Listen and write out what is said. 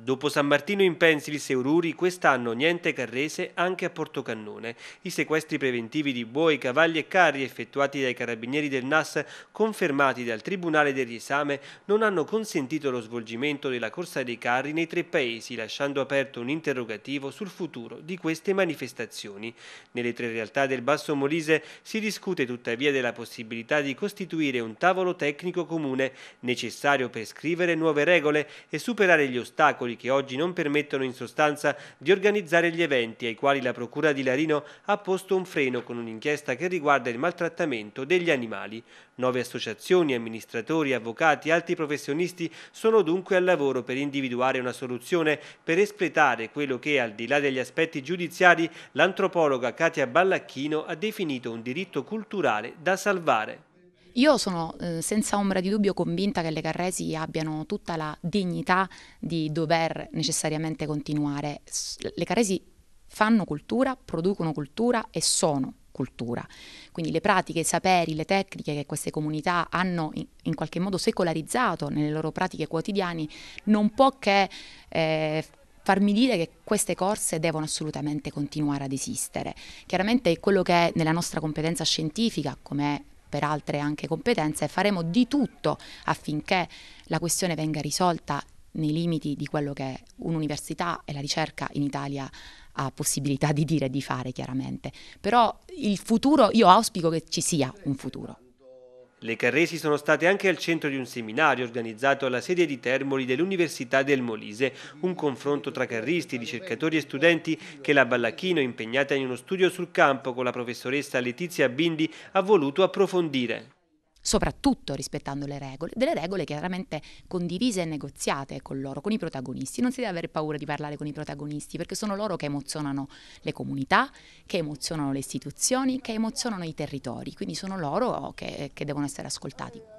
Dopo San Martino in Pensilis e Ururi, quest'anno niente carrese anche a Portocannone. I sequestri preventivi di buoi, cavalli e carri effettuati dai carabinieri del NAS, confermati dal Tribunale del Riesame, non hanno consentito lo svolgimento della corsa dei carri nei tre paesi, lasciando aperto un interrogativo sul futuro di queste manifestazioni. Nelle tre realtà del Basso Molise si discute tuttavia della possibilità di costituire un tavolo tecnico comune, necessario per scrivere nuove regole e superare gli ostacoli ostacoli che oggi non permettono in sostanza di organizzare gli eventi ai quali la Procura di Larino ha posto un freno con un'inchiesta che riguarda il maltrattamento degli animali. Nove associazioni, amministratori, avvocati e altri professionisti sono dunque al lavoro per individuare una soluzione per espletare quello che, al di là degli aspetti giudiziari, l'antropologa Katia Ballacchino ha definito un diritto culturale da salvare. Io sono eh, senza ombra di dubbio convinta che le Carresi abbiano tutta la dignità di dover necessariamente continuare. Le Carresi fanno cultura, producono cultura e sono cultura. Quindi le pratiche, i saperi, le tecniche che queste comunità hanno in, in qualche modo secolarizzato nelle loro pratiche quotidiane non può che eh, farmi dire che queste corse devono assolutamente continuare ad esistere. Chiaramente quello che è nella nostra competenza scientifica, come per altre anche competenze, faremo di tutto affinché la questione venga risolta nei limiti di quello che un'università e la ricerca in Italia ha possibilità di dire e di fare chiaramente. Però il futuro, io auspico che ci sia un futuro. Le Carresi sono state anche al centro di un seminario organizzato alla sede di Termoli dell'Università del Molise, un confronto tra carristi, ricercatori e studenti che la Ballachino, impegnata in uno studio sul campo con la professoressa Letizia Bindi, ha voluto approfondire soprattutto rispettando le regole, delle regole chiaramente condivise e negoziate con loro, con i protagonisti. Non si deve avere paura di parlare con i protagonisti perché sono loro che emozionano le comunità, che emozionano le istituzioni, che emozionano i territori, quindi sono loro che, che devono essere ascoltati.